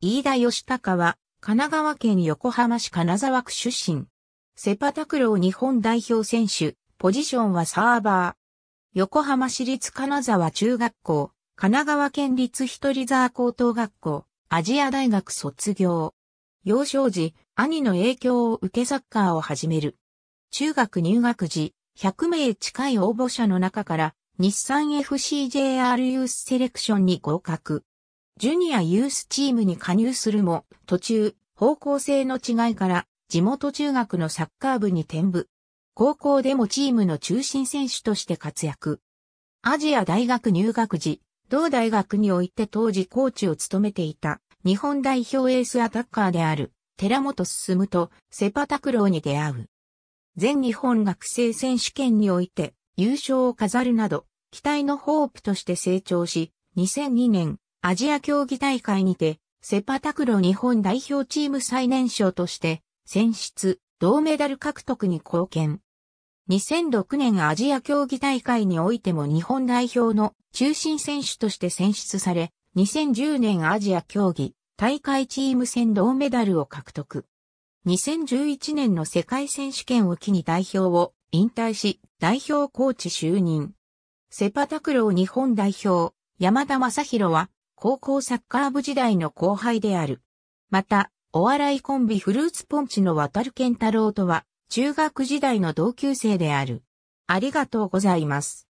飯田義孝は、神奈川県横浜市金沢区出身。セパタクロー日本代表選手、ポジションはサーバー。横浜市立金沢中学校、神奈川県立一人沢高等学校、アジア大学卒業。幼少時、兄の影響を受けサッカーを始める。中学入学時、100名近い応募者の中から、日産 FCJR ユースセレクションに合格。ジュニアユースチームに加入するも、途中、方向性の違いから、地元中学のサッカー部に転部。高校でもチームの中心選手として活躍。アジア大学入学時、同大学において当時コーチを務めていた、日本代表エースアタッカーである、寺本進とセパタクローに出会う。全日本学生選手権において優勝を飾るなど、期待のホープとして成長し、2002年アジア競技大会にて、セパタクロ日本代表チーム最年少として、選出、銅メダル獲得に貢献。2006年アジア競技大会においても日本代表の中心選手として選出され、2010年アジア競技大会チーム戦銅メダルを獲得。2011年の世界選手権を機に代表を引退し、代表コーチ就任。セパタクロ日本代表、山田正宏は、高校サッカー部時代の後輩である。また、お笑いコンビフルーツポンチの渡る健太郎とは、中学時代の同級生である。ありがとうございます。